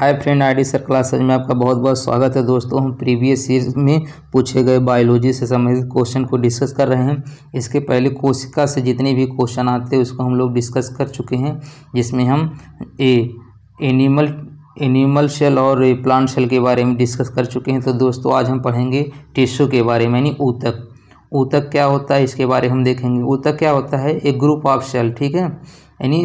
हाय friend ID sir classes में आपका बहुत बहुत स्वागत है दोस्तों हम प्रीवियस सीरीज में पूछे गए बायोलॉजी से संबंधित क्वेश्चन को डिस्कस कर रहे हैं इसके पहले कोशिका से जितने भी क्वेश्चन आते हैं उसको हम लोग डिस्कस कर चुके हैं जिसमें हम ए एनिमल एनिमल सेल और प्लांट सेल के बारे में डिस्कस कर चुके हैं तो दोस्तों आज हम पढ़ेंगे टिश्यू के बारे में यानी ऊतक ऊतक क्या होता है इसके बारे में हम देखेंगे ऊतक क्या होता है एक ग्रुप ऑफ सेल ठीक है यानी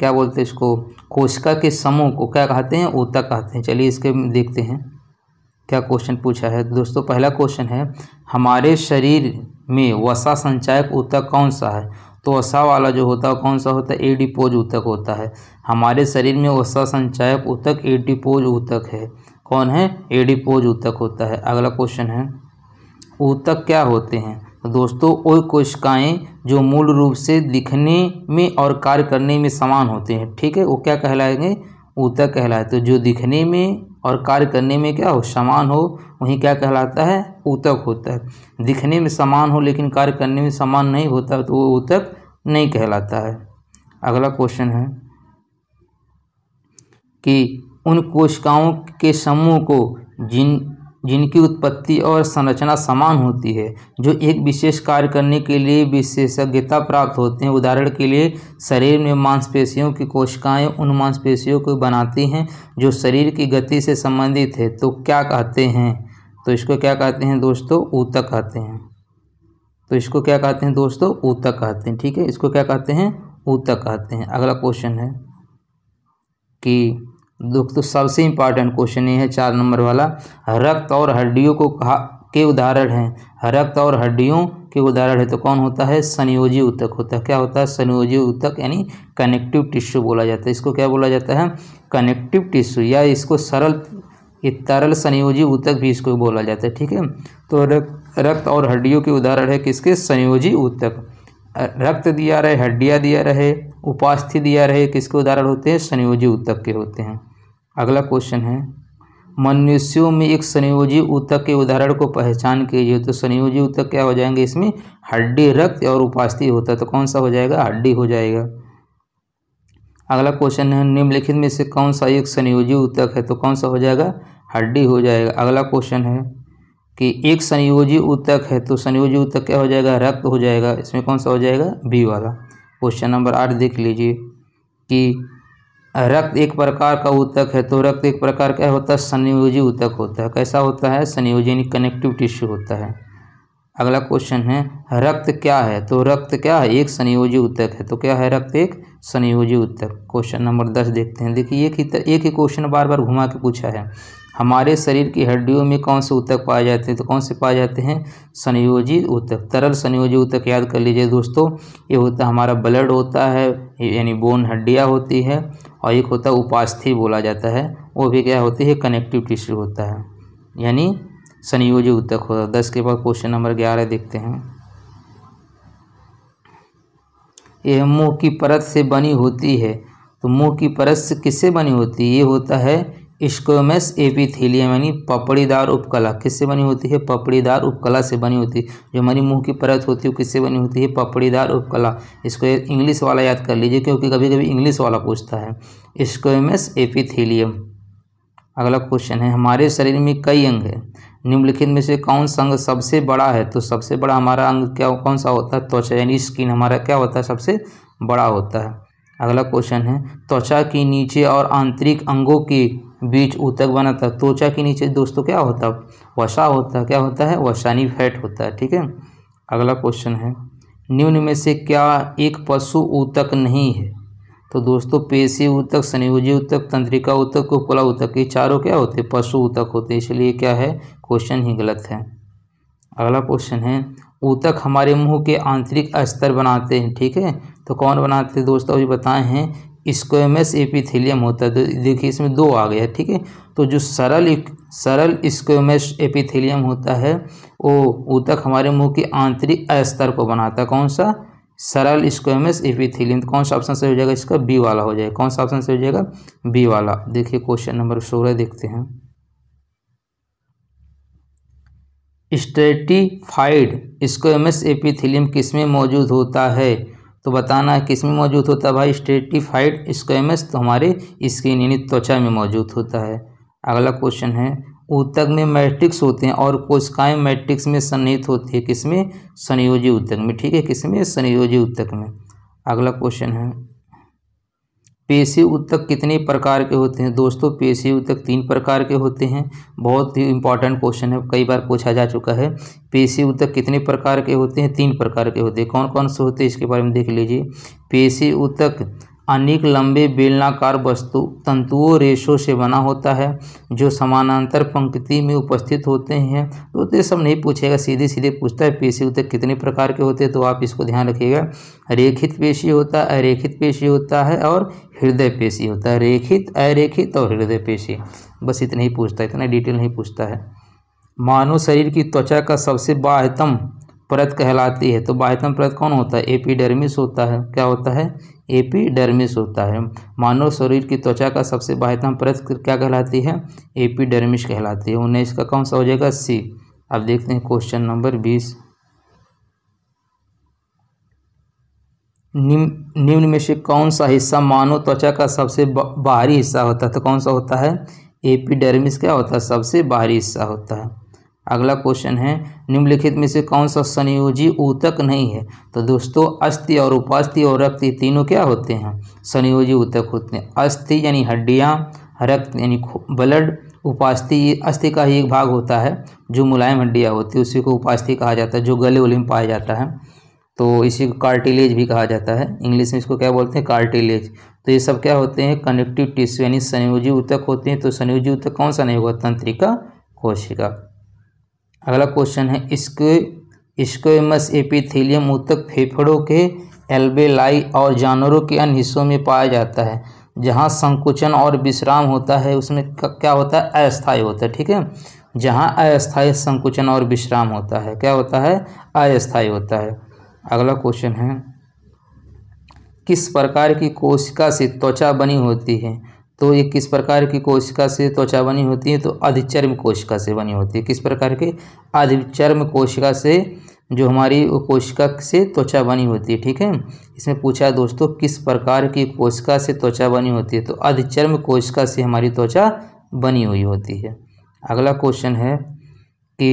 क्या बोलते हैं इसको कोशिका के समूह को क्या कहते हैं ऊतक कहते हैं चलिए इसके देखते हैं क्या क्वेश्चन पूछा है दोस्तों पहला क्वेश्चन है हमारे शरीर में वसा संचायक ऊतक कौन सा है तो वसा वाला जो होता है कौन सा होता है एडिपोज ऊतक होता है हमारे शरीर में वसा संचायक ऊतक एडिपोज ऊतक है कौन है एडिपोज ऊतक होता है अगला क्वेश्चन है ऊतक क्या होते हैं दोस्तों वो कोशिकाएं जो मूल रूप से दिखने में और कार्य करने में समान होते हैं ठीक है वो क्या कहलाएंगे ऊतक कहलाए तो जो दिखने में और कार्य करने में क्या हो समान हो वहीं क्या कहलाता है ऊतक होता है दिखने में समान हो लेकिन कार्य करने में समान नहीं होता तो वो ऊतक नहीं कहलाता है अगला क्वेश्चन है कि उन कोशिकाओं के समूह को जिन जिनकी उत्पत्ति और संरचना समान होती है जो एक विशेष कार्य करने के लिए विशेषज्ञता प्राप्त होते हैं उदाहरण के लिए शरीर में मांसपेशियों की कोशिकाएं उन मांसपेशियों को बनाती हैं जो शरीर की गति से संबंधित है तो क्या कहते हैं तो इसको क्या कहते हैं दोस्तों ऊतक कहते हैं तो इसको क्या कहते हैं दोस्तों ऊतक कहते हैं ठीक है इसको क्या कहते हैं ऊतक कहते हैं अगला क्वेश्चन है कि दुख तो सबसे इम्पॉर्टेंट क्वेश्चन ये है चार नंबर वाला रक्त और हड्डियों को कहा के उदाहरण हैं रक्त और हड्डियों के उदाहरण है तो कौन होता है संयोजी उत्तक होता है क्या होता है संयोजी उत्तक यानी कनेक्टिव टिश्यू बोला जाता है इसको क्या बोला जाता है कनेक्टिव टिश्यू या इसको सरल ये तरल संयोजी उत्तक भी इसको बोला जाता है ठीक है तो रक्त और हड्डियों के उदाहरण है किसके संयोजी उत्तक रक्त दिया रहे हड्डियाँ दिया रहे उपास्थि दिया रहे किसके उदाहरण होते हैं संयोजी उत्तक के होते हैं अगला क्वेश्चन है मनुष्यों में एक संयोजी ऊतक के उदाहरण को पहचान कीजिए तो संयोजी ऊतक क्या हो जाएंगे इसमें हड्डी रक्त और उपास्थि होता है तो कौन सा हो जाएगा हड्डी हो जाएगा अगला क्वेश्चन है निम्नलिखित में से कौन सा एक संयोजी ऊतक है तो कौन सा हो जाएगा हड्डी हो जाएगा अगला क्वेश्चन है कि एक संयोजी ऊतक है तो संयोजी ऊतक क्या हो जाएगा रक्त हो जाएगा इसमें कौन सा हो जाएगा बी वाला क्वेश्चन नंबर आठ देख लीजिए कि रक्त एक प्रकार का ऊतक है तो रक्त एक प्रकार का होता है संयोजी ऊतक होता है कैसा होता है संयोजी यानी कनेक्टिव टिश्यू होता है अगला क्वेश्चन है रक्त क्या है तो रक्त क्या है एक संयोजी ऊतक है तो क्या है रक्त एक संयोजी ऊतक क्वेश्चन नंबर दस देखते हैं देखिए एक ही एक ही क्वेश्चन बार बार घुमा के पूछा है हमारे शरीर की हड्डियों में कौन से ऊतक पाए जाते हैं तो कौन से पाए जाते हैं संयोजी ऊतक तरल संयोजी ऊतक याद कर लीजिए दोस्तों ये होता हमारा ब्लड होता है यानी बोन हड्डियाँ होती है और एक होता है उपास्थि बोला जाता है वो भी क्या होती है कनेक्टिव टिश्यू होता है यानी संयोजी उत्तक होता है दस के बाद क्वेश्चन नंबर ग्यारह देखते हैं यह मुंह की परत से बनी होती है तो मुंह की परत से किससे बनी होती है ये होता है स्क्वेमस एपीथीलियम यानी पपड़ीदार उपकला किससे बनी होती है पपड़ीदार उपकला से बनी होती है जो हमारी मुंह की परत होती है किससे बनी होती है पपड़ीदार उपकला इसको इंग्लिश वाला याद कर लीजिए क्योंकि कभी कभी इंग्लिश वाला पूछता है स्क्वेमस एपीथीलियम अगला क्वेश्चन है हमारे शरीर में कई अंग है निम्नलिखित में से कौन सा अंग सबसे बड़ा है तो सबसे बड़ा हमारा अंग क्या कौन सा होता है त्वचा यानी स्किन हमारा क्या होता है सबसे बड़ा होता है अगला क्वेश्चन है त्वचा के नीचे और आंतरिक अंगों की बीच ऊतक बनाता था त्वचा के नीचे दोस्तों क्या होता है वसा होता क्या होता है वसानी फैट होता है ठीक है अगला क्वेश्चन है निम्न में से क्या एक पशु ऊतक नहीं है तो दोस्तों पेशी ऊतक संयोजी ऊतक तंत्रिका ऊतक उपला ऊतक ये चारों क्या होते पशु ऊतक होते इसलिए क्या है क्वेश्चन ही गलत है अगला क्वेश्चन है ऊतक हमारे मुंह के आंतरिक स्तर बनाते हैं ठीक है तो कौन बनाते हैं दोस्तों अभी बताए हैं स्क्वेमस एपिथेलियम होता है तो देखिए इसमें दो आ गया ठीक है तो जो सरल सरल स्क्वेमस एपिथेलियम होता है वो ऊतक हमारे मुंह के आंतरिक अस्तर को बनाता है कौन सा सरल स्क्वेमस एपिथेलियम तो कौन सा ऑप्शन सही हो जाएगा इसका बी वाला हो जाएगा कौन सा ऑप्शन सही हो जाएगा बी वाला देखिए क्वेश्चन नंबर सोलह देखते हैं स्ट्रेटिफाइड स्क्वेमस एपिथेलियम किसमें मौजूद होता है तो बताना है किस में मौजूद होता है भाई स्टेटिफाइड स्क्वेमस तो हमारे स्किन यानी त्वचा में मौजूद होता है अगला क्वेश्चन है ऊतक में मैट्रिक्स होते हैं और कोशिकाएं मैट्रिक्स में सन्निहित होती है किसमें संयोजी ऊतक में ठीक है किसमें संयोजी ऊतक में अगला क्वेश्चन है पेशी उत्तक कितने प्रकार के होते हैं दोस्तों पेशी उत्तक तीन प्रकार के होते हैं बहुत ही इंपॉर्टेंट क्वेश्चन है कई बार पूछा जा चुका है पेशी उत्तक कितने प्रकार के होते हैं तीन प्रकार के होते हैं कौन कौन से होते हैं इसके बारे में देख लीजिए पेशी उत्तक अनेक लंबे बेलनाकार वस्तु तंतुओं रेशों से बना होता है जो समानांतर पंक्ति में उपस्थित होते हैं तो ये सब नहीं पूछेगा सीधे सीधे पूछता है पेशी उतर कितने प्रकार के होते हैं तो आप इसको ध्यान रखिएगा रेखित पेशी होता है अरेखित पेशी होता है और हृदय पेशी होता है रेखित अरेखित और हृदय पेशी बस इतना ही पूछता है इतना डिटेल नहीं पूछता है मानव शरीर की त्वचा का सबसे बाह्यतम परत कहलाती है तो बाह्यतम परत कौन होता है एपिडर्मिस होता है क्या होता है एपीडर्मिस होता है मानव शरीर की त्वचा का सबसे बाह्यतम परत क्या कहलाती है एपीडर्मिस कहलाती है उन्नीस का कौन सा हो जाएगा सी अब देखते हैं क्वेश्चन नंबर बीस निम्न में से कौन सा हिस्सा मानव त्वचा का सबसे बाहरी हिस्सा होता है तो कौन सा होता है एपीडर्मिस क्या होता है सबसे बाहरी हिस्सा होता है अगला क्वेश्चन है निम्नलिखित में से कौन सा संयोजी ऊतक नहीं है तो दोस्तों अस्थि और उपास्थि और रक्त तीनों क्या होते हैं संयोजी ऊतक होते हैं अस्थि यानी हड्डियाँ रक्त यानी ब्लड उपास्थि अस्थि का ही एक भाग होता है जो मुलायम हड्डियाँ होती है उसी को उपास्थि कहा जाता है जो गले उलिम पाया जाता है तो इसी को कार्टिलेज भी कहा जाता है इंग्लिश में इसको क्या बोलते हैं कार्टिलेज तो ये सब क्या होते हैं कनेक्टिव टिश्यू यानी संयोजी ऊतक होते हैं तो संयोजी ऊतक कौन सा नहीं होगा तंत्रिका कोशिका अगला क्वेश्चन है इसके स्क्वेमस एपिथेलियम उत्तक फेफड़ों के एल्बेलाई और जानवरों के अन्य हिस्सों में पाया जाता है जहाँ संकुचन और विश्राम होता है उसमें क्या होता है अस्थायी होता है ठीक है जहाँ अस्थायी संकुचन और विश्राम होता है क्या होता है अस्थायी होता है अगला क्वेश्चन है किस प्रकार की कोशिका से त्वचा बनी होती है तो ये किस प्रकार की कोशिका से त्वचा बनी होती है तो अधिचर्म कोशिका से बनी होती है किस प्रकार के अधिचर्म कोशिका से जो हमारी कोशिका से त्वचा बनी होती है ठीक है इसमें पूछा है दोस्तों किस प्रकार की कोशिका से त्वचा बनी होती है तो अधिचर्म कोशिका से हमारी त्वचा बनी हुई होती है अगला क्वेश्चन है कि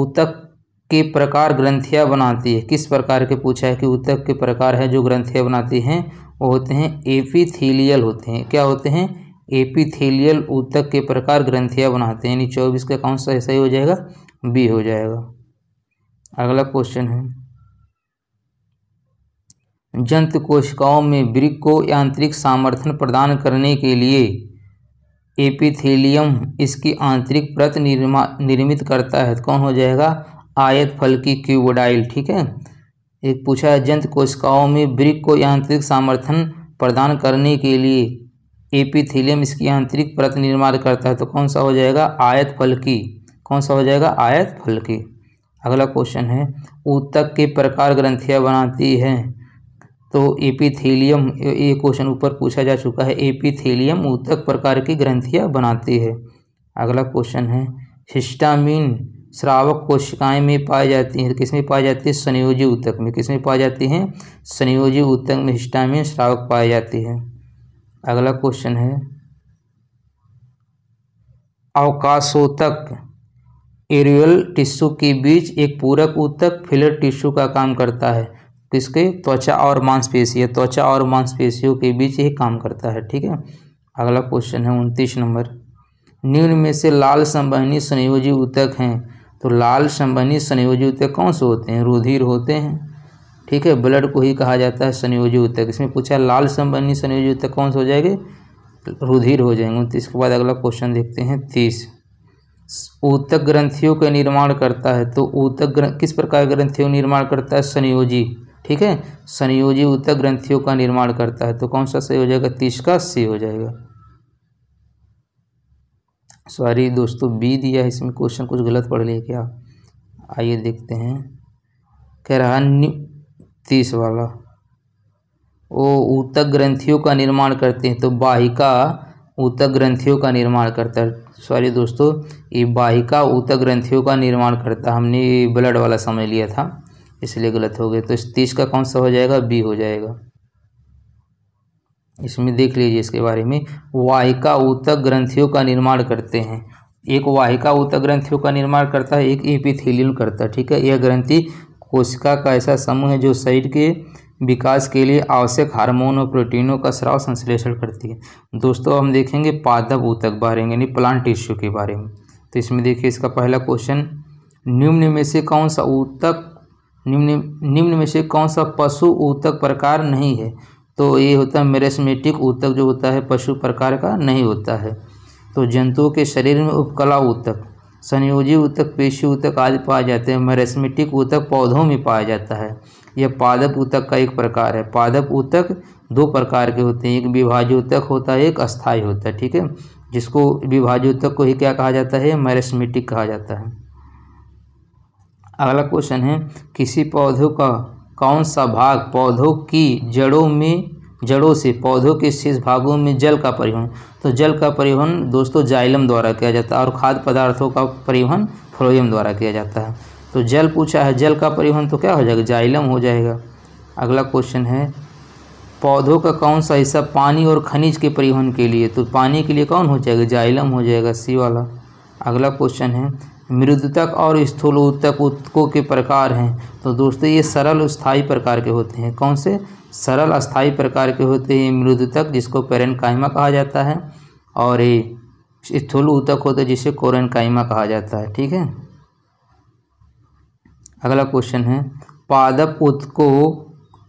ऊतक के प्रकार ग्रंथियाँ बनाती है किस प्रकार के पूछा है कि ऊतक के प्रकार है जो ग्रंथियाँ बनाती हैं वो होते हैं एपिथीलियल होते हैं क्या होते हैं एपिथेलियल ऊतक के प्रकार ग्रंथियाँ बनाते हैं यानी चौबीस का कौन सा सही हो जाएगा बी हो जाएगा अगला क्वेश्चन है जंतु कोशिकाओं में ब्रिक को यांत्रिक सामर्थन प्रदान करने के लिए एपिथेलियम इसकी आंतरिक प्रत निर्मा निर्मित करता है तो कौन हो जाएगा आयत फल की क्यूबोडाइल ठीक है एक पूछा जंत कोशिकाओं में ब्रिक को यांत्रिक सामर्थन प्रदान करने के लिए एपिथीलियम इसकी आंतरिक परत निर्माण करता है तो कौन सा हो जाएगा आयत फलकी कौन सा हो जाएगा आयत फलकी अगला क्वेश्चन है ऊतक के प्रकार ग्रंथियाँ बनाती हैं तो एपिथेलियम ये क्वेश्चन ऊपर पूछा जा चुका है एपीथीलियम ऊतक प्रकार की ग्रंथियाँ बनाती है अगला क्वेश्चन है हिस्टामिन श्रावक कोशिकाएं में पाई जाती हैं किसमें पाई जाती है संयोजी उत्तक में किसमें पाई जाती हैं संयोजी उत्तक में हिस्टामिन श्रावक पाई जाती है अगला क्वेश्चन है अवकाशोतक एरियल टिश्यू के बीच एक पूरक उत्तक फिलर टिश्यू का काम करता है किसके त्वचा और मांसपेशी त्वचा और मांसपेशियों के बीच ये काम करता है ठीक है अगला क्वेश्चन है उनतीस नंबर निम्न में से लाल संबहनी संयोजी उत्तक हैं तो लाल संबंधी संयोजी उत्तक कौन से होते हैं रुधिर होते हैं ठीक है ब्लड को ही कहा जाता है संयोजी उत्तक इसमें पूछा लाल संबंधी संयोजी उत्तक कौन से हो जाएंगे रुधिर हो जाएंगे उनतीस तो के बाद अगला क्वेश्चन देखते हैं तीस ऊतक तो ग्रंथियों का निर्माण करता है तो ऊतक किस प्रकार ग्रंथियों निर्माण करता है संयोजी ठीक है संयोजी उत्तक ग्रंथियों का निर्माण करता है तो कौन सा सही हो जाएगा तीस का सी हो जाएगा सॉरी दोस्तों बी दिया है इसमें क्वेश्चन कुछ गलत पढ़ लिया क्या आइए देखते हैं कह रहा न्यू तीस वाला वो ऊतक ग्रंथियों का निर्माण करते हैं तो बाहिका ऊतक ग्रंथियों का निर्माण करता है सॉरी दोस्तों ये बाहिका ऊतक ग्रंथियों का निर्माण करता हमने ब्लड वाला समझ लिया था इसलिए गलत हो गया तो इस तीस का कौन सा हो जाएगा बी हो जाएगा इसमें देख लीजिए इसके बारे में वाहिका ऊतक ग्रंथियों का निर्माण करते हैं एक वाहिका ऊतक ग्रंथियों का निर्माण करता है एक एपिथेलियम करता है ठीक है यह ग्रंथि कोशिका का ऐसा समूह है जो शरीर के विकास के लिए आवश्यक हार्मोन और प्रोटीनों का स्राव संश्लेषण करती है दोस्तों हम देखेंगे पादप ऊतक बारे में यानी प्लांट टिश्यू के बारे में तो इसमें देखिए इसका पहला क्वेश्चन निम्न में से कौन सा ऊतक निम्न निम्न में से कौन सा पशु ऊतक प्रकार नहीं है तो ये होता है मेरेस्मेटिक ऊतक जो होता है पशु प्रकार का नहीं होता है तो जंतुओं के शरीर में उपकला ऊतक संयोजी ऊतक पेशी ऊतक आदि पाए जाते हैं मेरेस्मेटिक ऊतक पौधों में पाया जाता है यह पादप ऊतक का एक प्रकार है पादप ऊतक दो प्रकार के होते हैं एक विभाज्य ऊतक होता है एक अस्थायी होता है ठीक है जिसको विभाज्य ऊतक को ही क्या कहा जाता है मेरेस्मेटिक कहा जाता है अगला क्वेश्चन है किसी पौधों का कौन सा भाग पौधों की जड़ों में जड़ों से पौधों के शेष भागों में जल का परिवहन तो जल का परिवहन दोस्तों जाइलम द्वारा किया जाता है और खाद्य पदार्थों का परिवहन फ्लोयम द्वारा किया जाता है तो जल पूछा है जल का परिवहन तो क्या हो जाएगा जाइलम हो जाएगा अगला क्वेश्चन है पौधों का कौन सा हिस्सा पानी और खनिज के परिवहन के लिए तो पानी के लिए कौन हो जाएगा जाइलम हो जाएगा सी वाला अगला क्वेश्चन है मृदुतक और स्थूल उत्तक उत्तकों के प्रकार हैं तो दोस्तों ये सरल स्थाई प्रकार के होते हैं कौन से सरल स्थाई प्रकार के होते हैं मृदुतक जिसको पेरन कायमा कहा जाता है और ये स्थूल उत्तक होते जिसे कोरन कायमा कहा जाता है ठीक है अगला क्वेश्चन है पादप उत्कों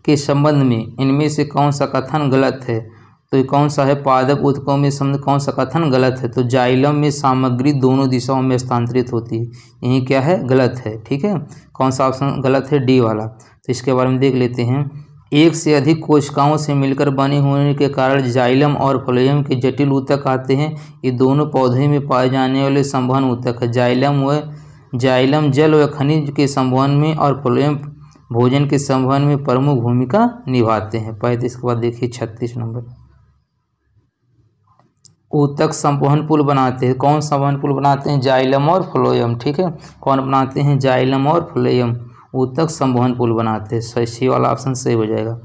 के संबंध में इनमें से कौन सा कथन गलत है तो कौन सा है पादप उत्कों में शब्द कौन सा कथन गलत है तो जाइलम में सामग्री दोनों दिशाओं में स्थानांतरित होती है यही क्या है गलत है ठीक है कौन सा ऑप्शन गलत है डी वाला तो इसके बारे में देख लेते हैं एक से अधिक कोशिकाओं से मिलकर बने होने के कारण जाइलम और फ्लोयम के जटिल ऊतक आते हैं ये दोनों पौधे में पाए जाने वाले संभवन ऊतक है जाइलम व जाइलम जल व खनिज के संभवन में और फ्लोयम भोजन के संभवन में प्रमुख भूमिका निभाते हैं पैंतीस के बाद देखिए छत्तीस नंबर ऊतक संवहन पुल बनाते हैं कौन संवहन पुल बनाते हैं जाइलम और फ्लोयम ठीक है कौन बनाते हैं जाइलम और फ्लोयम ऊतक संवहन पुल बनाते हैं सी वाला ऑप्शन सही हो जाएगा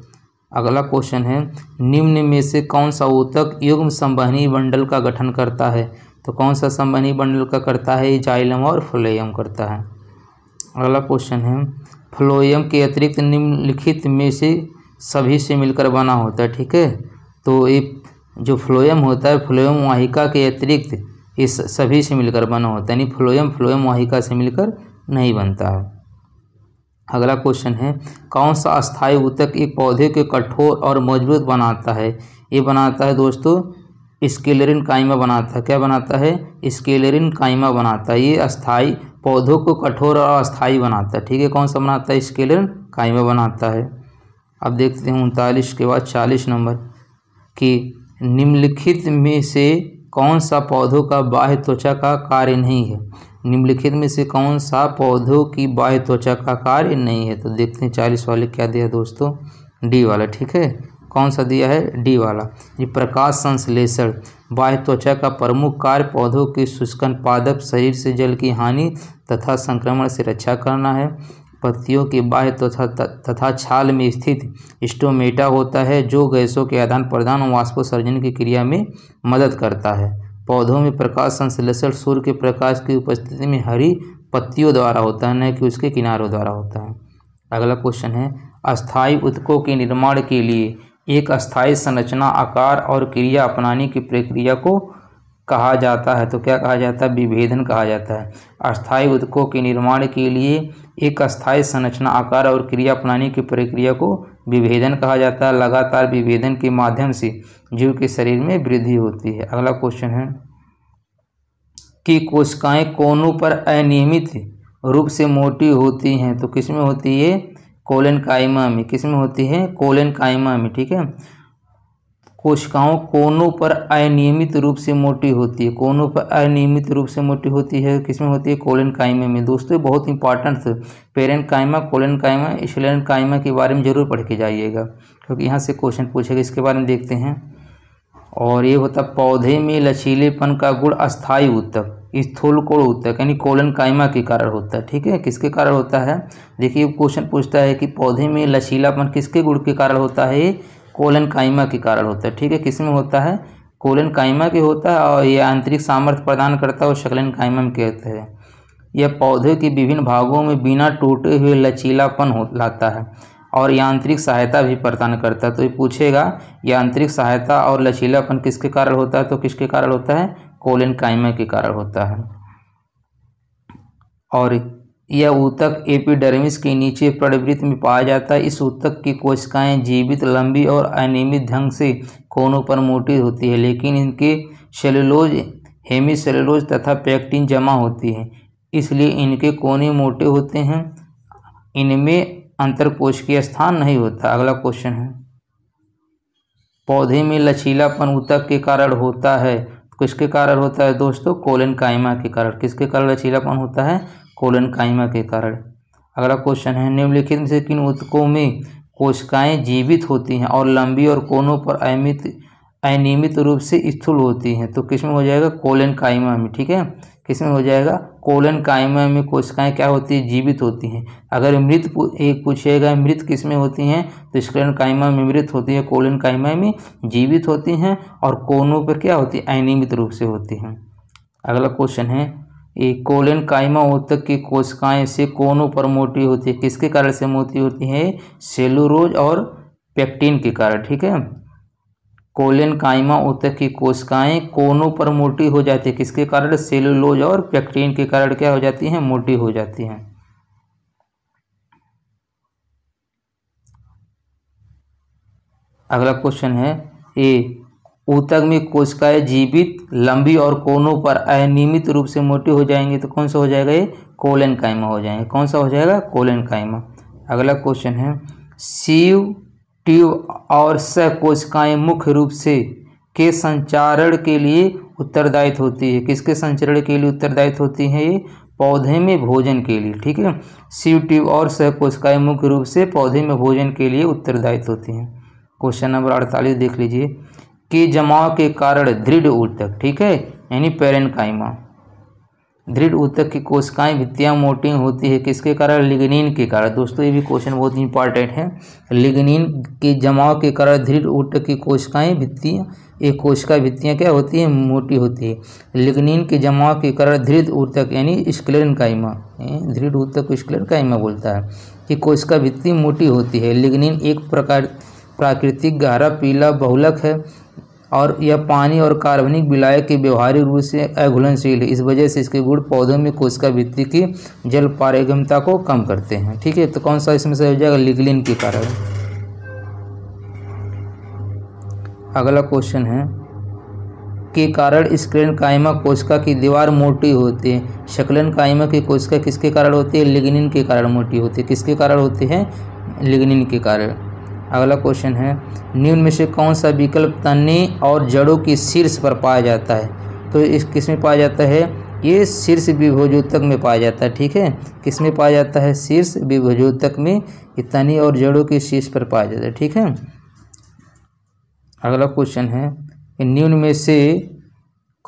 अगला क्वेश्चन है निम्न में से कौन सा ऊतक युग्म संवहनी बंडल का गठन करता है तो कौन सा संवहनी बंडल का करता है जाइलम और फ्लोयम करता है अगला क्वेश्चन है फ्लोयम के अतिरिक्त निम्नलिखित में से सभी से मिलकर बना होता है ठीक है तो ये जो फ्लोएम होता है फ्लोएम वाहिका के अतिरिक्त इस सभी से मिलकर बना होता है यानी फ्लोएम फ्लोएम वाहिका से मिलकर नहीं बनता है अगला क्वेश्चन है कौन सा अस्थाई ऊतक एक पौधे के कठोर और मजबूत बनाता है ये बनाता है दोस्तों स्केलेरिन काइमा बनाता है क्या बनाता है स्केलेरिन काइमा बनाता है ये अस्थाई पौधों को कठोर और अस्थाई बनाता है ठीक है कौन सा बनाता है स्केलेरिन काइमा बनाता है अब देखते हैं उनतालीस के बाद चालीस नंबर की निम्नलिखित में से कौन सा पौधों का बाह्य त्वचा का कार्य नहीं है निम्नलिखित में से कौन सा पौधों की बाह्य त्वचा का कार्य नहीं है तो देखते हैं चालीस वाले क्या दिया दोस्तों डी वाला ठीक है कौन सा दिया है डी वाला ये प्रकाश संश्लेषण बाह्य त्वचा का प्रमुख कार्य पौधों के शुष्कन पादप शरीर से जल की हानि तथा संक्रमण से रक्षा करना है पत्तियों के बाह्य तथा तथा छाल में स्थित स्टोमेटा होता है जो गैसों के आदान प्रदान और वाष्पोसर्जन की क्रिया में मदद करता है पौधों में प्रकाश संश्लेषण सूर्य के प्रकाश की उपस्थिति में हरी पत्तियों द्वारा होता है न कि उसके किनारों द्वारा होता है अगला क्वेश्चन है अस्थायी उत्कों के निर्माण के लिए एक अस्थायी संरचना आकार और क्रिया अपनाने की प्रक्रिया को कहा जाता है तो क्या कहा जाता है विभेदन कहा जाता है अस्थायी उत्कों के निर्माण के लिए एक अस्थायी संरचना आकार और क्रिया अपनाने की प्रक्रिया को विभेदन कहा जाता है लगातार विभेदन के माध्यम से जीव के शरीर में वृद्धि होती है अगला क्वेश्चन है कि कोशिकाएं कोनों पर अनियमित रूप से मोटी होती हैं तो किसमें होती है कोलन कायमा में किसमें होती है कोलन कायमा में ठीक है कोशिकाओं कोनों पर अनियमित रूप से मोटी होती है कोनों पर अनियमित रूप से मोटी होती है किसमें होती है कोलन कायमे में दोस्तों बहुत इंपॉर्टेंट पेरन कायमा कोलन कायमा इशलन कायमा के बारे में जरूर पढ़ के जाइएगा क्योंकि यहाँ से क्वेश्चन पूछेगा इसके बारे में देखते हैं और ये होता पौधे में लचीलेपन का गुण अस्थायी उत्तक स्थूल कोण उत्तक यानी कोलन कायमा के कारण होता है ठीक है किसके कारण होता है देखिए क्वेश्चन पूछता है कि पौधे में लचीलापन किसके गुण के कारण होता है कोलन काइमा के कारण होता है ठीक है किस में होता है कोलन काइमा के होता है और यह आंतरिक सामर्थ्य प्रदान करता है और शक्लन काइमा में कहते हैं यह पौधे के विभिन्न भागों में बिना टूटे हुए लचीलापन हो लाता है और यांत्रिक सहायता भी प्रदान करता है तो ये पूछेगा यांत्रिक सहायता और लचीलापन किसके कारण होता है तो किसके कारण होता है कोलन काइमा के कारण होता है और यह ऊतक एपिडर्मिस के नीचे प्रवृत्त में पाया जाता है इस ऊतक की कोशिकाएं जीवित लंबी और अनियमित ढंग से कोनों पर मोटी होती है लेकिन इनके सेलुलोज सेलोज तथा पैक्टिन जमा होती है इसलिए इनके कोने मोटे होते हैं इनमें अंतरकोशिकीय स्थान नहीं होता अगला क्वेश्चन है पौधे में लचीलापन ऊतक के कारण होता है किसके कारण होता है दोस्तों कोलन कायमा के कारण किसके कारण लचीलापन होता है कोलन काइमा के कारण अगला क्वेश्चन है निम्नलिखित में से किन उत्तकों में कोशिकाएं जीवित होती हैं और लंबी और कोनों पर अनियमित अनियमित रूप से स्थूल होती हैं तो किसमें हो जाएगा कोलन काइमा में ठीक है किसमें हो जाएगा कोलन कायमा में कोशिकाएं क्या होती है जीवित होती हैं अगर मृत एक पूछिएगा मृत किसमें होती हैं तो स्कलन कायमा में मृत होती है कोलन कायमा में जीवित होती हैं और कोनों पर क्या होती है अनियमित रूप से होती हैं अगला क्वेश्चन है ये कोलिन कायमा उत्तक की कोशिकाएं से कोनों पर मोटी होती है किसके कारण से मोटी होती है सेलुरोज और पेक्टिन के कारण ठीक है कोलिन कायमा उत्तक की कोशिकाएं कोनों पर मोटी हो जाती है किसके कारण सेलुलोज और पेक्टिन के कारण क्या हो जाती हैं मोटी हो जाती हैं अगला क्वेश्चन है ए ऊतक में कोशिकाएं जीवित लंबी और कोनों पर अनियमित रूप से मोटी हो जाएंगी तो कौन सा हो जाएगा ये कोलन कायमा हो जाएंगे कौन सा हो जाएगा कोलन कायमा अगला क्वेश्चन है शिव ट्यूब और सह कोशिकाएँ मुख्य रूप से के संचारण के लिए उत्तरदायित्व होती है किसके संचरण के लिए उत्तरदायित्व होती है ये पौधे में भोजन के लिए ठीक है शिव ट्यूब और सह कोशिकाएँ मुख्य रूप से पौधे में भोजन के लिए उत्तरदायित्व होती हैं क्वेश्चन नंबर अड़तालीस देख लीजिए के जमाव के कारण दृढ़ ऊतक ठीक है यानी पेरेनकाइमा दृढ़ ऊतक की कोशिकाएं भित्तियां मोटी होती है किसके कारण लिग्निन के कारण दोस्तों ये भी क्वेश्चन बहुत इंपॉर्टेंट है लिग्निन के जमाव के कारण दृढ़ ऊतक की कोशिकाएं भित्तियां एक कोशिका भित्तियां क्या होती हैं मोटी होती है लिग्निन के जमाव के कारण दृढ़ ऊतक यानी स्क्लेरन कायमा दृढ़ ऊतक को स्क्लेरन कायमा बोलता है कि कोशिका भित्ति मोटी होती है लिग्निन एक प्रकार प्राकृतिक गहरा पीला बहुलक है और यह पानी और कार्बनिक विलाय के व्यवहारिक रूप से अघुलनशील है इस वजह से इसके गुड़ पौधों में कोशिका भित्ति की जल पारगमता को कम करते हैं ठीक है तो कौन सा इसमें से हो जाएगा लिगलिन के कारण अगला क्वेश्चन है के कारण स्क्रेन कायमा कोशिका की दीवार मोटी होती है शक्लन कायमा की कोशिका किसके कारण होती है लिग्निन के कारण मोटी होती है किसके कारण होती है लिग्निन के कारण अगला क्वेश्चन है निम्न में से कौन सा विकल्प तने और जड़ों के शीर्ष पर पाया जाता है तो इस किस में पाया जाता है ये शीर्ष विभोजोतक में पाया जाता है ठीक है किस में पाया जाता है शीर्ष विभोजोतक में ये तने और जड़ों के शीर्ष पर पाया जाता है ठीक है अगला क्वेश्चन है कि निम्न में से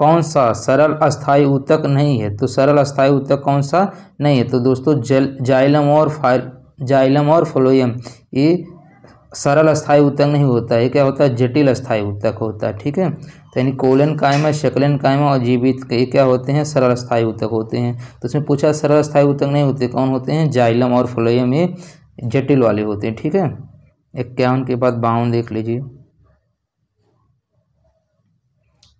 कौन सा सरल अस्थाई ऊतक नहीं है तो सरल अस्थाई ऊतक कौन सा नहीं है तो दोस्तों जल जाइलम और फाइल जाइलम और फ्लोयम ये सरल अस्थायी उत्तक नहीं होता है क्या होता है जटिल अस्थायी उत्तक होता है ठीक है तो यानी कोलन कायमा शकलन कायमा और जीवित ये क्या होते हैं सरल अस्थायी उत्तक होते हैं तो इसमें पूछा सरल अस्थायी उत्तक नहीं होते कौन होते हैं जाइलम और फ्लोयम ये जटिल वाले होते हैं ठीक है इक्यावन के बाद बावन देख लीजिए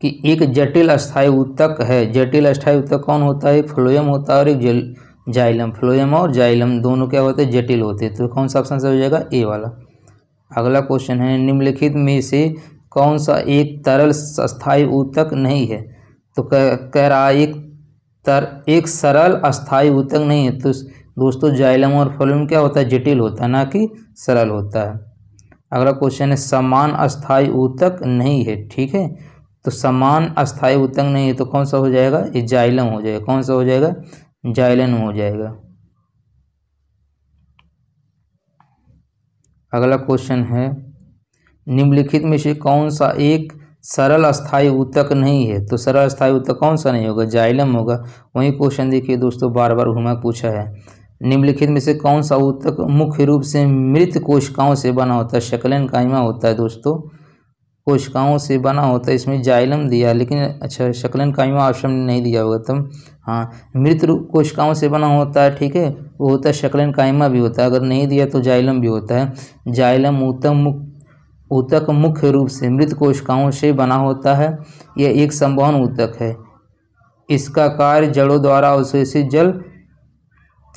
कि एक जटिल अस्थायी उत्तक है जटिल अस्थायी उत्तक कौन होता है एक फ्लोयम होता है और एक जाइलम फ्लोयम और जाइलम दोनों क्या होते हैं जटिल होते हैं तो कौन सा ऑप्शन सही हो जाएगा ए वाला अगला क्वेश्चन है निम्नलिखित में से कौन सा एक तरल अस्थायी ऊतक नहीं है तो कह, कह रहा एक तर एक सरल अस्थायी ऊतक नहीं है तो दोस्तों जाइलम और फलूम क्या होता है जटिल होता है ना कि सरल होता है अगला क्वेश्चन है समान अस्थायी ऊतक नहीं है ठीक है तो समान अस्थायी ऊतक नहीं है तो कौन सा हो जाएगा ये जाइलम हो जाएगा कौन सा हो जाएगा जाइलम हो जाएगा अगला क्वेश्चन है निम्नलिखित में से कौन सा एक सरल अस्थाई उत्तक नहीं है तो सरल अस्थाई उत्तक कौन सा नहीं होगा जाइलम होगा वही क्वेश्चन देखिए दोस्तों बार बार घुमा पूछा है निम्नलिखित में से कौन सा ऊतक मुख्य रूप से मृत कोशिकाओं से बना होता है शकलन कायमा होता है दोस्तों कोशिकाओं से बना होता है इसमें जाइलम दिया लेकिन अच्छा शकलन कायमा ऑप्शन नहीं दिया होगा तब हाँ मृत कोशिकाओं से बना होता है ठीक है वो होता है शक्लन कायमा भी होता है अगर नहीं दिया तो जाइलम भी होता है जाइलम उत्तम ऊतक मुख्य रूप से मृत कोशिकाओं से बना होता है यह एक संवहन ऊतक है इसका कार्य जड़ों द्वारा अवशोषित जल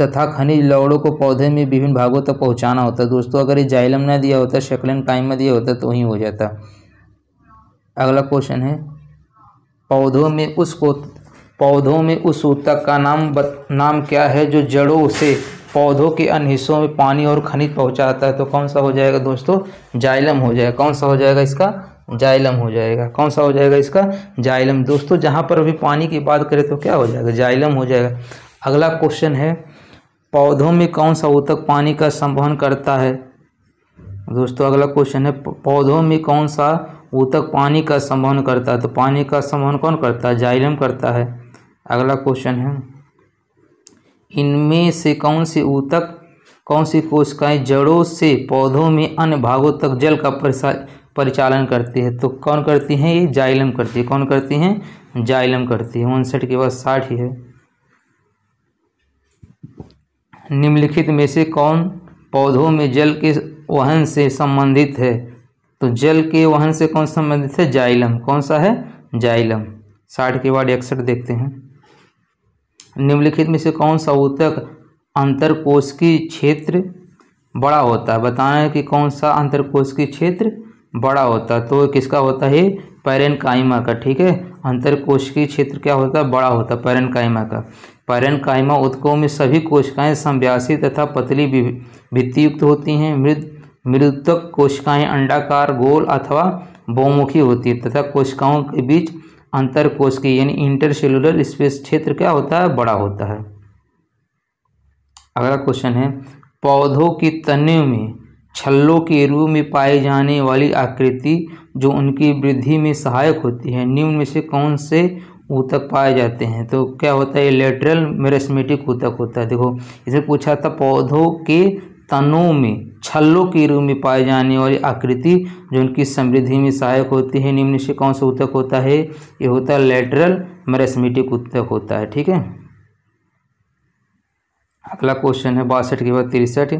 तथा खनिज लवड़ों को पौधे में विभिन्न भागों तक पहुंचाना होता है दोस्तों अगर ये जाइलम ना दिया होता शक्लन कायमा दिया होता तो ही हो जाता अगला क्वेश्चन है पौधों में उस पौधों में उस ऊतक का नाम बत, नाम क्या है जो जड़ों से पौधों के अन्य हिस्सों में पानी और खनिज पहुंचाता है तो कौन सा हो जाएगा दोस्तों जाइलम हो जाएगा कौन सा हो जाएगा इसका जाइलम हो जाएगा कौन सा हो जाएगा इसका जाइलम दोस्तों जहाँ पर अभी पानी की बात करें तो क्या हो जाएगा जाइलम हो जाएगा अगला क्वेश्चन है पौधों में कौन सा ऊतक पानी का संवहन करता है दोस्तों अगला क्वेश्चन है पौधों में कौन सा ऊतक पानी का संवहन करता है तो पानी का संवहन कौन करता है जाइलम करता है अगला क्वेश्चन है इनमें से कौन से ऊतक कौन सी कोशिकाएं जड़ों से पौधों में अन्य भागों तक जल का परिचालन करती है तो कौन करती हैं ये जाइलम करती है कौन करती हैं जाइलम करती है उनसठ के बाद साठ ही है निम्नलिखित में से कौन पौधों में जल के वहन से संबंधित है तो जल के वहन से कौन संबंधित है जाइलम कौन सा है जाइलम साठ के बाद इकसठ देखते हैं निम्नलिखित में से कौन सा ऊतक अंतरकोशिकीय क्षेत्र बड़ा होता है बताएं कि कौन सा अंतरकोशिकीय क्षेत्र बड़ा होता है तो किसका होता है पैरन कायमा का ठीक है अंतरकोशिकीय क्षेत्र क्या होता है बड़ा होता है पैरन कायमा का पैरन कायमा उत्कों में सभी कोशिकाएं संव्यासी तथा पतली भित्तियुक्त होती हैं मृद मृतक कोशिकाएं अंडाकार गोल अथवा बहुमुखी होती है तथा कोशिकाओं के बीच अंतर कोष की यानी इंटरसेलुलर स्पेस क्षेत्र क्या होता है बड़ा होता है अगला क्वेश्चन है पौधों की तने में छल्लों के रूप में पाई जाने वाली आकृति जो उनकी वृद्धि में सहायक होती है निम्न में से कौन से ऊतक पाए जाते हैं तो क्या होता है लेटरल मेरेस्मेटिक ऊतक होता है देखो इसे पूछा था पौधों के तनों में छल्लों के रूप में पाए जाने वाली आकृति जो उनकी समृद्धि में सहायक होती है निम्न से कौन सा उत्तक होता है ये होता है लेटरल मरस्मेटिक उत्तक होता है ठीक है अगला क्वेश्चन है बासठ के बाद तिरसठ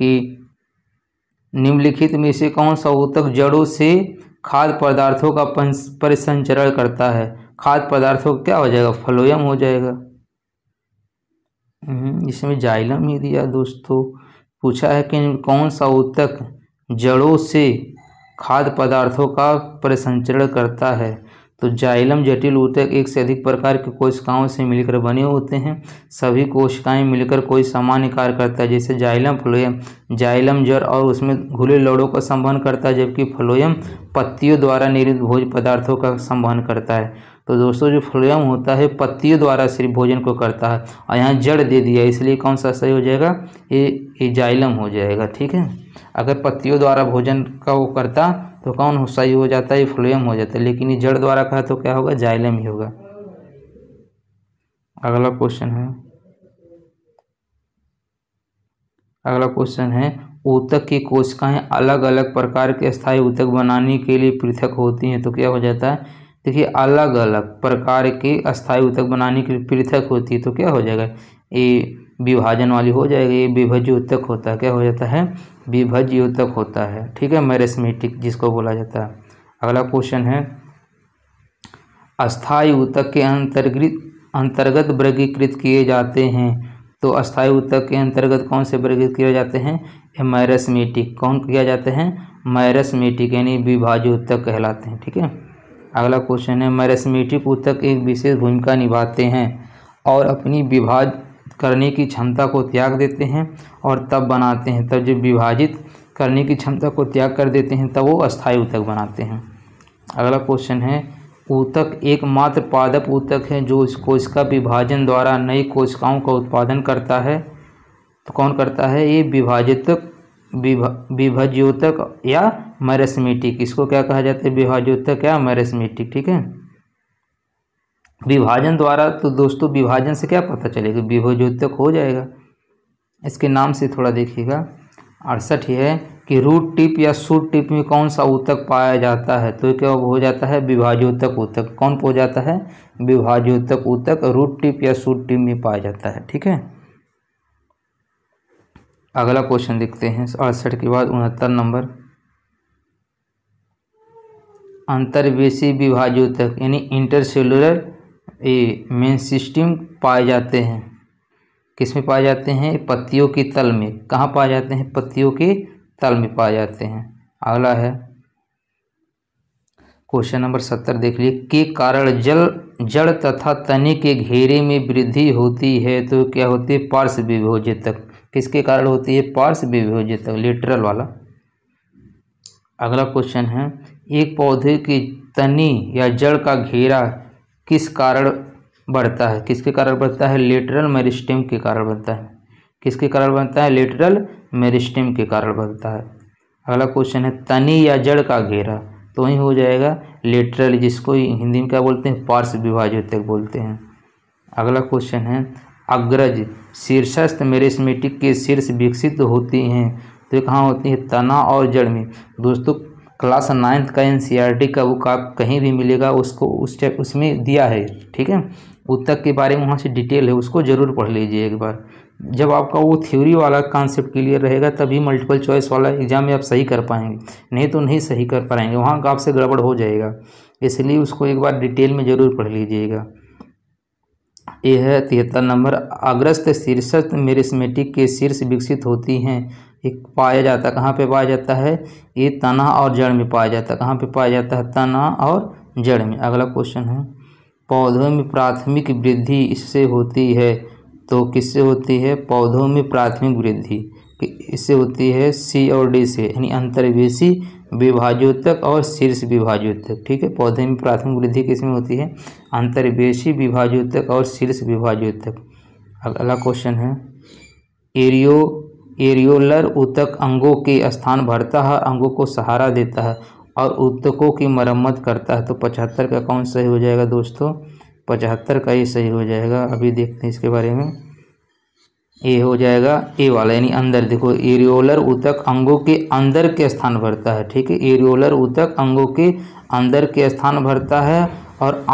कि निम्नलिखित में से कौन सा उत्तक जड़ों से खाद्य पदार्थों का परिसंचरण करता है खाद्य पदार्थों क्या हो जाएगा फलोयम हो जाएगा हम्म, इसमें जाइलम ही दिया दोस्तों पूछा है कि कौन सा ऊतक जड़ों से खाद्य पदार्थों का प्रसंचरण करता है तो जाइलम जटिल ऊतक एक से अधिक प्रकार की कोशिकाओं से मिलकर बने होते हैं सभी कोशिकाएं मिलकर कोई सामान्य कार्य करता है जैसे जाइलम फ्लोयम जाइलम जड़ और उसमें घुले लड़ों का संवहन करता है जबकि फ्लोयम पत्तियों द्वारा निर्मित भोज पदार्थों का संवहन करता है तो दोस्तों जो फ्लोयम होता है पत्तियों द्वारा सिर्फ भोजन को करता है और यहाँ जड़ दे दिया इसलिए कौन सा सही हो जाएगा ये एजाइलम हो जाएगा ठीक है अगर पत्तियों द्वारा भोजन का वो करता तो कौन सही हो जाता है फ्लोयम हो जाता है लेकिन ये जड़ द्वारा कहा तो क्या होगा जाइलम ही होगा अगला क्वेश्चन है अगला क्वेश्चन है ऊतक की कोशिकाएं अलग अलग प्रकार के स्थायी ऊतक बनाने के लिए पृथक होती हैं तो क्या हो जाता है देखिए अलग अलग प्रकार के स्थायी उत्तक बनाने के लिए पृथक होती है तो क्या हो जाएगा ये विभाजन वाली हो जाएगी ये विभज्य उत्तक होता है क्या हो जाता है विभज्य उत्तक होता है ठीक है मैरेस्मेटिक जिसको बोला जाता है अगला क्वेश्चन है अस्थायी उत्तक के अंतर्गत अंतर्गत वर्गीकृत किए जाते हैं तो अस्थायी उत्तक के अंतर्गत कौन से वर्गीकृत किए जाते हैं मैरसमेटिक कौन किया जाते हैं मैरसमेटिक यानी विभाज्य उत्तक कहलाते हैं ठीक है अगला क्वेश्चन है मैरसमेटिक ऊतक एक विशेष भूमिका निभाते हैं और अपनी विभाज करने की क्षमता को त्याग देते हैं और तब बनाते हैं तब जब विभाजित करने की क्षमता को त्याग कर देते हैं तब वो अस्थायी ऊतक बनाते हैं अगला क्वेश्चन है ऊतक एकमात्र पादप ऊतक है जो इस कोशिका विभाजन द्वारा नई कोशिकाओं का उत्पादन करता है तो कौन करता है ये विभाजित विभा विभज्योतक या मैरसमेटिक इसको क्या कहा जाता है विभाज्योत्तर क्या मैरसमेटिक ठीक है विभाजन द्वारा तो दोस्तों विभाजन से क्या पता चलेगा विभोज्योतक हो जाएगा इसके नाम से थोड़ा देखिएगा अड़सठ यह है कि रूट टिप या सूट टिप में कौन सा ऊतक पाया जाता है तो क्या हो जाता है विभाज्योतक ऊतक कौन हो जाता है विभाज्योतक ऊतक रूट टिप या सूट टिप में पाया जाता है ठीक है अगला क्वेश्चन देखते हैं अड़सठ के बाद उनहत्तर नंबर अंतर्वेशी विभाजों तक यानी इंटरसेलुलर ये मेन सिस्टम पाए जाते हैं किस में पाए जाते हैं पत्तियों के तल में कहाँ पाए जाते हैं पत्तियों के तल में पाए जाते हैं अगला है क्वेश्चन नंबर सत्तर देख लिए के कारण जल जड़ तथा तने के घेरे में वृद्धि होती है तो क्या होती है पार्श्व विभोज्य तक किसके कारण होती है पार्श्व विभोज्य तक लेटरल वाला अगला क्वेश्चन है एक पौधे की तनी या जड़ का घेरा किस कारण बढ़ता है किसके कारण बढ़ता है लेटरल मेरिस्टेम के कारण बनता है किसके कारण बनता है लेटरल मेरिस्टेम के कारण बनता है अगला क्वेश्चन है तनी या जड़ का घेरा तो वही हो जाएगा लेटरल जिसको हिंदी में क्या बोलते हैं पार्श्व तक बोलते हैं अगला क्वेश्चन है अग्रज शीर्षस्थ मेरिस्मेटिक के शीर्ष विकसित होती हैं तो कहाँ होती है तना और जड़ में दोस्तों क्लास नाइन्थ का एन का बुक आप कहीं भी मिलेगा उसको उस चैप उसमें दिया है ठीक है उत्तक के बारे में वहाँ से डिटेल है उसको ज़रूर पढ़ लीजिए एक बार जब आपका वो थ्योरी वाला कॉन्सेप्ट क्लियर रहेगा तभी मल्टीपल चॉइस वाला एग्जाम में आप सही कर पाएंगे नहीं तो नहीं सही कर पाएंगे वहाँ का आपसे गड़बड़ हो जाएगा इसलिए उसको एक बार डिटेल में ज़रूर पढ़ लीजिएगा यह है तिहत्तर नंबर अग्रस्त शीर्षक मेरिसमेटिक के शीर्ष विकसित होती हैं एक पाया जाता है कहाँ पे पाया जाता है ये तना और जड़ में पाया जाता है कहाँ पे पाया जाता है तना और जड़ में अगला क्वेश्चन है पौधों में प्राथमिक वृद्धि इससे होती है तो किससे होती है पौधों में प्राथमिक वृद्धि इससे होती है सी और डी से यानी अंतर्वेशी विभाजोतक और शीर्ष विभाजोतक ठीक है पौधे में प्राथमिक वृद्धि किस में होती है अंतर्वेशी विभाजोतक और शीर्ष विभाजोतक अगला क्वेश्चन है एरियो एरियोलर उतक अंगों के स्थान भरता है अंगों को सहारा देता है और उत्तकों की मरम्मत करता है तो पचहत्तर का कौन सही हो जाएगा दोस्तों पचहत्तर का ये सही हो जाएगा अभी देखते हैं इसके बारे में ए हो जाएगा ए वाला यानी अंदर देखो एरियोलर उतक अंगों के अंदर के स्थान भरता है ठीक है एरियोलर उतक अंगों के अंदर के स्थान भरता है और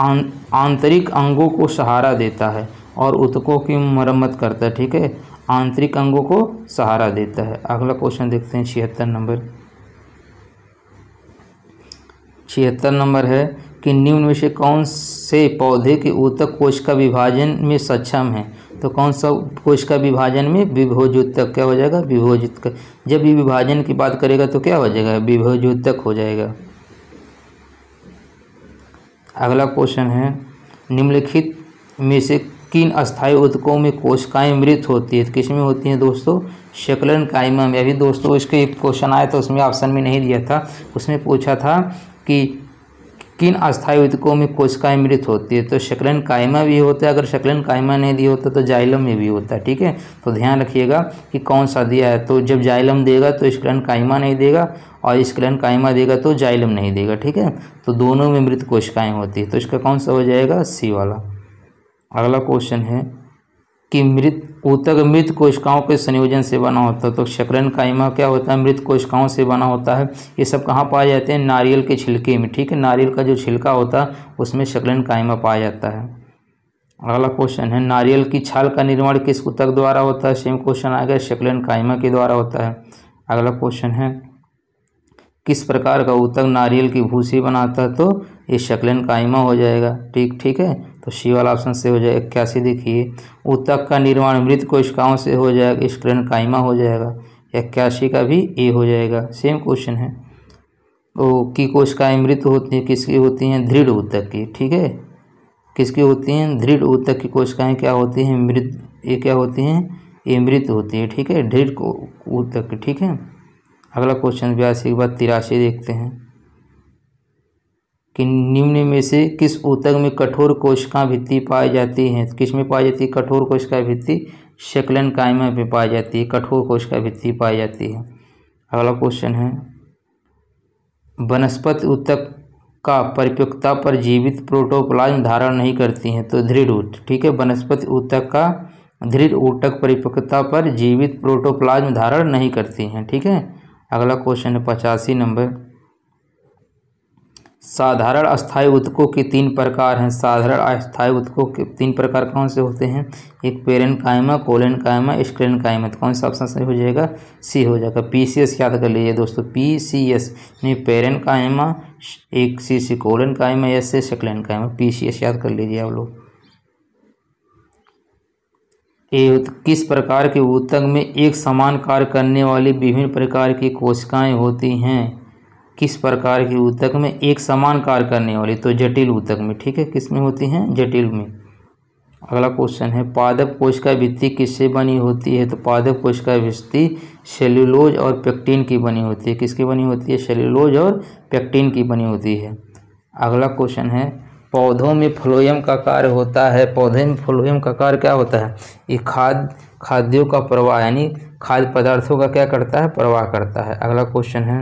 आंतरिक अंगों को सहारा देता है और उतकों की मरम्मत करता है ठीक है आंतरिक अंगों को सहारा देता है अगला क्वेश्चन देखते हैं छिहत्तर नंबर छिहत्तर नंबर है कि निम्न में से कौन से पौधे के ऊतक कोशिका विभाजन में सक्षम है तो कौन सा कोशिका विभाजन में विभोज उत्तक क्या हो जाएगा विभोजित जब विभाजन की बात करेगा तो क्या हो जाएगा उत्तक हो जाएगा अगला क्वेश्चन है निम्नलिखित में से किन अस्थायी उत्कों में कोशिकाएं मृत होती है किस में होती हैं दोस्तों शकलन कायमा में अभी दोस्तों इसके एक क्वेश्चन आया था उसमें ऑप्शन में नहीं दिया था उसमें पूछा था कि किन अस्थायी उदकों में कोशिकाएं मृत होती है तो शकलन कायमा भी होता है अगर शकलन कायमा नहीं दिया होता तो जाइलम में भी होता है ठीक है तो ध्यान रखिएगा कि कौन सा दिया है तो जब जाइलम देगा तो स्कलन कायमा नहीं देगा और स्कलन कायमा देगा तो जाइलम नहीं देगा ठीक है तो दोनों में मृत कोशिकाएँ होती है तो इसका कौन सा हो जाएगा सी वाला अगला क्वेश्चन है कि मृत ऊतक मृत कोशिकाओं के संयोजन से बना होता है तो शकरन कायमा क्या होता है मृत कोशिकाओं से बना होता है ये सब कहाँ पाए जाते हैं नारियल के छिलके में ठीक है नारियल का जो छिलका होता है उसमें शकरन कायमा पाया जाता है अगला क्वेश्चन है नारियल की छाल का निर्माण किस ऊतक द्वारा होता है सेम क्वेश्चन आ गया शकलन कायमा के द्वारा होता है अगला क्वेश्चन है किस प्रकार का ऊतक नारियल की भूसी बनाता है तो ये शकलन कायमा हो जाएगा ठीक ठीक है तो सी वाला ऑप्शन से हो जाएगा इक्यासी देखिए उत्तक का निर्माण मृत कोशिकाओं से हो जाएगा स्क्रेन कायमा हो जाएगा इक्यासी का भी ए हो जाएगा सेम क्वेश्चन है ओ की कोशिकाएं मृत होती हैं किसकी होती हैं दृढ़ उत्तक की ठीक है किसकी होती हैं दृढ़ उत्तक की कोशिकाएं क्या होती हैं मृत ये क्या होती हैं ये मृत होती है ठीक है दृढ़ ऊतक ठीक है अगला क्वेश्चन बयासी के बाद तिरासी देखते हैं कि निम्न में से किस ऊतक में कठोर कोशिका भित्ति पाई जाती हैं किस में पाई जाती है कठोर कोशिका भित्ति शक्लन कायमा में पाई जाती है कठोर कोशिका भित्ति पाई जाती है अगला क्वेश्चन है वनस्पति ऊतक का परिपक्वता पर जीवित प्रोटोप्लाज्म धारण नहीं करती हैं तो दृढ़ ऊट ठीक है वनस्पति ऊतक का दृढ़ ऊटक परिपक्वता पर जीवित प्रोटोप्लाज्म धारण नहीं करती हैं ठीक है अगला क्वेश्चन है पचासी नंबर साधारण अस्थायी उतकों के तीन प्रकार हैं साधारण अस्थायी उत्कों के तीन प्रकार कौन से होते हैं एक पेरेन कायमा कोलेन कायमा स्क्रेन कायमा तो कौन सा ऑप्शन सही हो जाएगा सी हो जाएगा पी सी एस याद कर लीजिए दोस्तों पी सी एस पेरेन कायमा एक सी सी कोलन कायमा एस से स्क्लेन कायमा पी सी एस याद कर लीजिए आप लोग ए किस प्रकार के उत्तक में एक समान कार्य करने वाली विभिन्न प्रकार की कोशिकाएं होती हैं किस प्रकार की ऊतक में एक समान कार्य करने वाली तो जटिल ऊतक में ठीक है किस में होती हैं जटिल में अगला क्वेश्चन है पादप कोशिका भित्ति किससे बनी होती है तो पादप कोशिका भित्ति सेल्यूलोज और पेक्टिन की बनी होती है किसकी बनी होती है सेल्यूलोज और पेक्टिन की बनी होती है अगला क्वेश्चन है पौधों में फ्लोएम का कार्य होता है पौधे में फ्लोएम का कार्य क्या होता है ये खाद खाद्यों का प्रवाह यानी खाद्य पदार्थों का क्या करता है प्रवाह करता है अगला क्वेश्चन है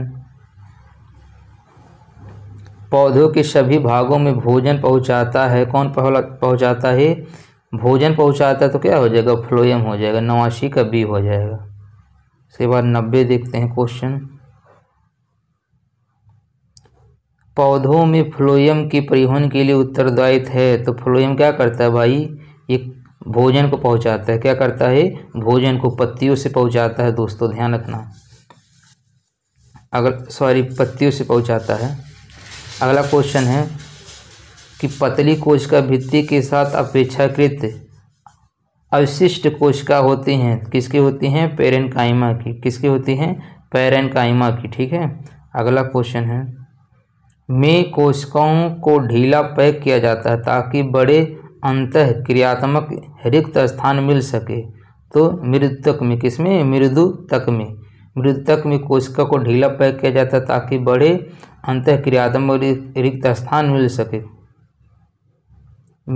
पौधों के सभी भागों में भोजन पहुंचाता है कौन पहुंचाता है भोजन पहुंचाता है तो क्या हो जाएगा फ्लोएम हो जाएगा नवासी का बी हो जाएगा उसके बाद नब्बे देखते हैं क्वेश्चन पौधों में फ्लोएम के परिवहन के लिए उत्तरदायित्व है तो फ्लोएम क्या करता है भाई ये भोजन को पहुंचाता है क्या करता है भोजन को पत्तियों से पहुंचाता है दोस्तों ध्यान रखना अगर सॉरी पत्तियों से पहुंचाता है अगला क्वेश्चन है कि पतली कोशिका भित्ति के साथ अपेक्षाकृत अवशिष्ट कोशिका होती हैं किसकी होती हैं पेरेन कायमा की किसकी होती हैं पेरेन कायमा की ठीक है अगला क्वेश्चन है में कोशिकाओं को ढीला पैक किया जाता है ताकि बड़े अंत क्रियात्मक रिक्त स्थान मिल सके तो मृदुतक में किसमें मृदु तक में मृदुतक में कोशिका को ढीला पैक किया जाता है ताकि बड़े अंतक्रियात्मक रिक्त स्थान मिल सके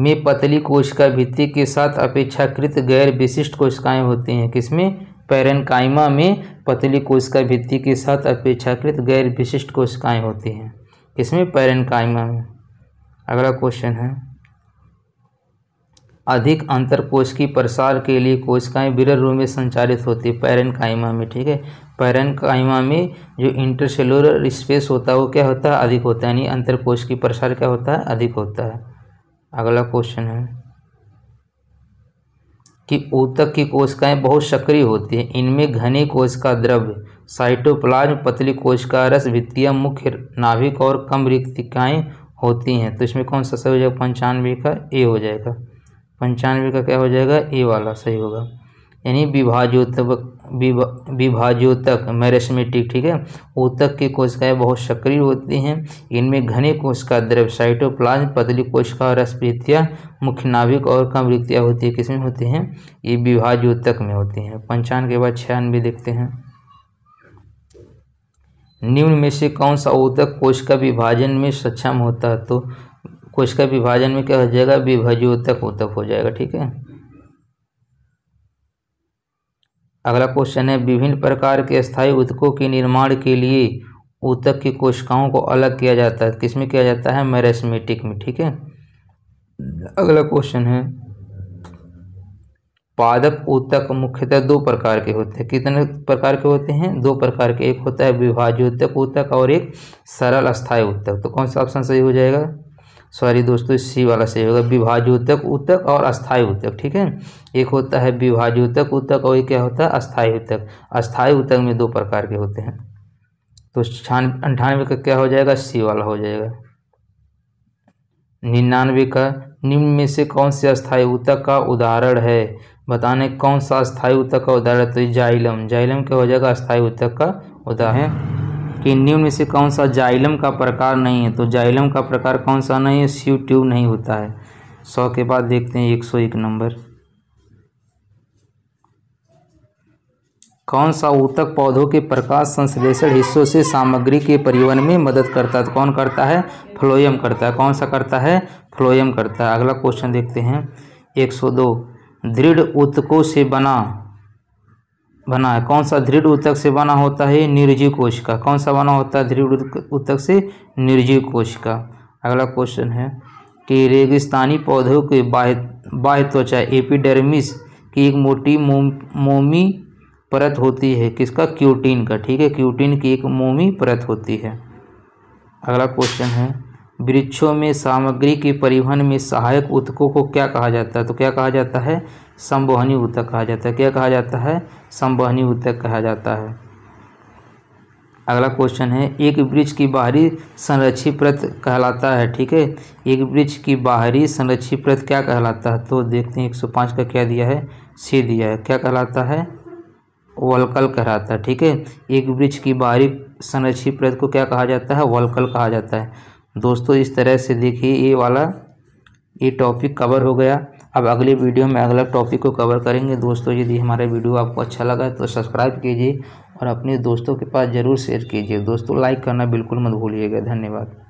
में पतली कोशिका भित्ति के साथ अपेक्षाकृत गैर विशिष्ट कोशिकाएं होती हैं किसमें पैरनकाइमा में पतली कोशिका भित्ति के साथ अपेक्षाकृत गैर विशिष्ट कोशिकाएं होती हैं किसमें पैरनकाइमा में अगला क्वेश्चन है अधिक अंतर की प्रसार के लिए कोशिकाएं विरल रूप में संचालित होती है पैरन काइमा में ठीक है पैरन काइमा में जो इंटरसेलुलर स्पेस होता है वो क्या होता है अधिक होता है यानी अंतर की प्रसार क्या होता है अधिक होता है अगला क्वेश्चन है कि ऊतक की कोशिकाएं बहुत सक्रिय होती हैं इनमें घने कोशिका द्रव्य साइटोप्लाज्म पतली कोशिका रस वित्तीय मुख्य नाभिक और कम रिक्तिकाएँ होती हैं तो इसमें कौन सा सही हो जाएगा पंचानवे का ए हो जाएगा पंचानवे का क्या हो जाएगा ए वाला सही होगा यानी विभाज्योतक विभाज्योतक मैरेसमेटिक ठीक है ऊतक की कोशिकाएं बहुत सक्रिय होती हैं इनमें घने कोशिका द्रव साइटोप्लाज पतली कोशिका और रसवृत्तियाँ मुख्य नाभिक और कम वृत्तियाँ होती है किसमें होती हैं ये विभाज्योतक में होती हैं पंचान के बाद छियानवे देखते हैं निम्न में से कौन सा ऊतक कोशिका विभाजन में सक्षम होता है तो को इसका विभाजन में क्या हो जाएगा विभजोतक उतक हो जाएगा ठीक है अगला क्वेश्चन है विभिन्न प्रकार के स्थायी उतकों के निर्माण के लिए ऊतक की कोशिकाओं को अलग किया जाता है किसमें किया जाता है मैरेस्मेटिक में ठीक है अगला क्वेश्चन है पादप ऊतक मुख्यतः दो प्रकार के होते हैं कितने प्रकार के होते हैं दो प्रकार के एक होता है विभाज्योतक ऊतक और एक सरल अस्थायी उतक तो कौन सा ऑप्शन सही हो जाएगा सॉरी दोस्तों सी वाला सही होगा विभाज्य उत्तक उत्तक और अस्थायी उत्तक ठीक है एक होता है विभाज्य उत्तक उत्तक और एक क्या होता है अस्थायी उत्तक अस्थायी उत्तक में दो प्रकार के होते हैं तो छान अंठानवे का क्या हो जाएगा सी वाला हो जाएगा निन्यानवे का निम्न में से कौन से अस्थायी उत्तक का उदाहरण है बताने कौन सा अस्थायी उत्तक का उदाहरण तो जाइलम जाइलम क्या हो जाएगा अस्थायी उत्तक का उदाहरण कि निम्न में से कौन सा जाइलम का प्रकार नहीं है तो जाइलम का प्रकार कौन सा नहीं है सीव ट्यूब नहीं होता है सौ के बाद देखते हैं एक सौ एक नंबर कौन सा ऊतक पौधों के प्रकाश संश्लेषण हिस्सों से सामग्री के परिवहन में मदद करता है कौन करता है फ्लोयम करता है कौन सा करता है फ्लोयम करता है अगला क्वेश्चन देखते हैं दो दृढ़ ऊतकों से बना बना है कौन सा दृढ़ उत्तक से बना होता है निर्जीव कोशिका कौन सा बना होता है दृढ़ उत्तक से निर्जीव कोशिका अगला क्वेश्चन है कि रेगिस्तानी पौधों के बाह्य बाह्य त्वचा एपिडर्मिस की एक मोटी मोम मोमी परत होती है किसका क्यूटीन का ठीक है क्यूटीन की एक मोमी परत होती है अगला क्वेश्चन है वृक्षों में सामग्री के परिवहन में सहायक उत्कों को क्या कहा जाता है तो क्या कहा जाता है संवहनी उत्तक कहा जाता है क्या कहा जाता है संवहनी उत्तक कहा जाता है अगला क्वेश्चन है एक वृक्ष की बाहरी संरक्षी प्रत कहलाता है ठीक है एक वृक्ष की बाहरी संरक्षी प्रत क्या कहलाता है तो देखते हैं 105 का क्या दिया है सी दिया है क्या कहलाता है वलकल कहलाता है ठीक है एक वृक्ष की बाहरी संरक्षी प्रत को क्या कहा जाता है वलकल कहा जाता है दोस्तों इस तरह से देखिए ये वाला ये टॉपिक कवर हो गया अब अगले वीडियो में अगला टॉपिक को कवर करेंगे दोस्तों यदि हमारा वीडियो आपको अच्छा लगा तो सब्सक्राइब कीजिए और अपने दोस्तों के पास ज़रूर शेयर कीजिए दोस्तों लाइक करना बिल्कुल मत भूलिएगा धन्यवाद